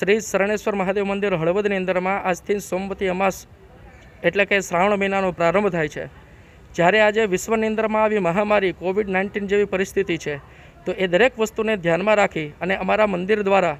શ્રી શરણેશ્વર મહાદેવ મંદિર હળવદની અંદરમાં આજથી સોમવતી અમાસ એટલે કે શ્રાવણ મહિનાનો પ્રારંભ થાય છે જ્યારે આજે વિશ્વની અંદરમાં આવી મહામારી કોવિડ નાઇન્ટીન જેવી પરિસ્થિતિ છે તો એ દરેક વસ્તુને ધ્યાનમાં રાખી અને અમારા મંદિર દ્વારા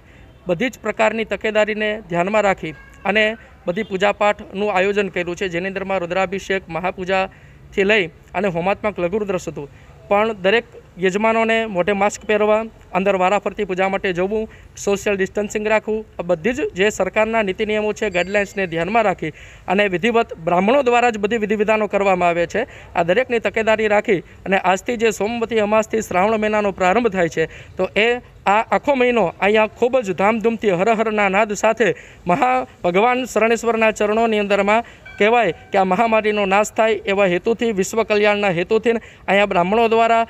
બધી જ પ્રકારની તકેદારીને ધ્યાનમાં રાખી અને બધી પૂજાપાઠનું આયોજન કર્યું છે જેની અંદરમાં રુદ્રાભિષેક મહાપૂજાથી લઈ અને હોમાત્મક લઘુરુદ્ર હતું પણ દરેક યજમાનોને મોઢે માસ્ક પહેરવા અંદર વારાફરતી પૂજા માટે જવું સોશિયલ ડિસ્ટન્સિંગ રાખવું આ બધી જ જે સરકારના નીતિ નિયમો છે ગાઈડલાઇન્સને ધ્યાનમાં રાખી અને વિધિવત બ્રાહ્મણો દ્વારા જ બધી વિધિવિધાનો કરવામાં આવે છે આ દરેકની તકેદારી રાખી અને આજથી જે સોમવતી અમાસથી શ્રાવણ મહિનાનો પ્રારંભ થાય છે તો એ આ આખો મહિનો અહીંયા ખૂબ જ ધામધૂમથી હરહરના નાદ સાથે મહા ભગવાન શરણેશ્વરના ચરણોની અંદરમાં કહેવાય કે આ મહામારીનો નાશ થાય એવા હેતુથી વિશ્વ કલ્યાણના હેતુથી અહીંયા બ્રાહ્મણો દ્વારા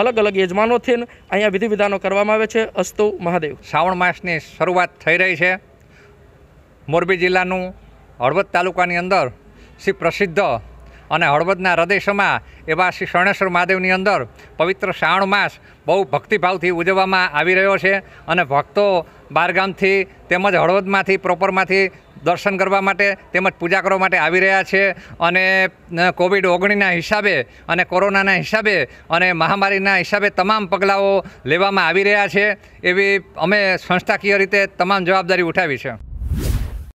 અલગ અલગ યજમાનોથી અહીંયા વિધિ વિધાનો કરવામાં આવે છે અસ્તુ મહાદેવ શ્રાવણ માસની શરૂઆત થઈ રહી છે મોરબી જિલ્લાનું હળવદ તાલુકાની અંદર શ્રી પ્રસિદ્ધ અને હળવદના હૃદયસમાં એવા શ્રી શરણેશ્વર મહાદેવની અંદર પવિત્ર શ્રાવણ માસ બહુ ભક્તિભાવથી ઉજવવામાં આવી રહ્યો છે અને ભક્તો બારગામથી તેમજ હળવદમાંથી પ્રોપરમાંથી દર્શન કરવા માટે તેમજ પૂજા કરવા માટે આવી રહ્યા છે અને કોવિડ ઓગણીના હિસાબે અને કોરોનાના હિસાબે અને મહામારીના હિસાબે તમામ પગલાઓ લેવામાં આવી રહ્યા છે એવી અમે સંસ્થાકીય રીતે તમામ જવાબદારી ઉઠાવી છે